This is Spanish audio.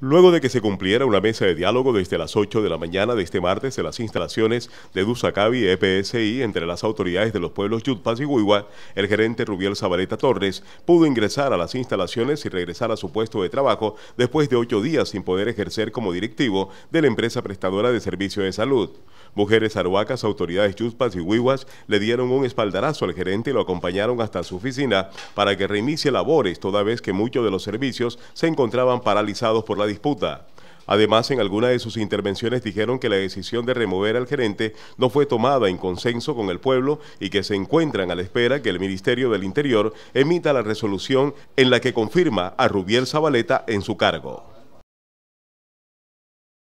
Luego de que se cumpliera una mesa de diálogo desde las 8 de la mañana de este martes en las instalaciones de Dusacavi EPSI entre las autoridades de los pueblos Yutpas y Huigua, el gerente Rubiel Zabaleta Torres pudo ingresar a las instalaciones y regresar a su puesto de trabajo después de ocho días sin poder ejercer como directivo de la empresa prestadora de servicios de salud. Mujeres aruacas, autoridades chuspas y huiguas le dieron un espaldarazo al gerente y lo acompañaron hasta su oficina para que reinicie labores, toda vez que muchos de los servicios se encontraban paralizados por la disputa. Además, en alguna de sus intervenciones dijeron que la decisión de remover al gerente no fue tomada en consenso con el pueblo y que se encuentran a la espera que el Ministerio del Interior emita la resolución en la que confirma a Rubiel Zabaleta en su cargo.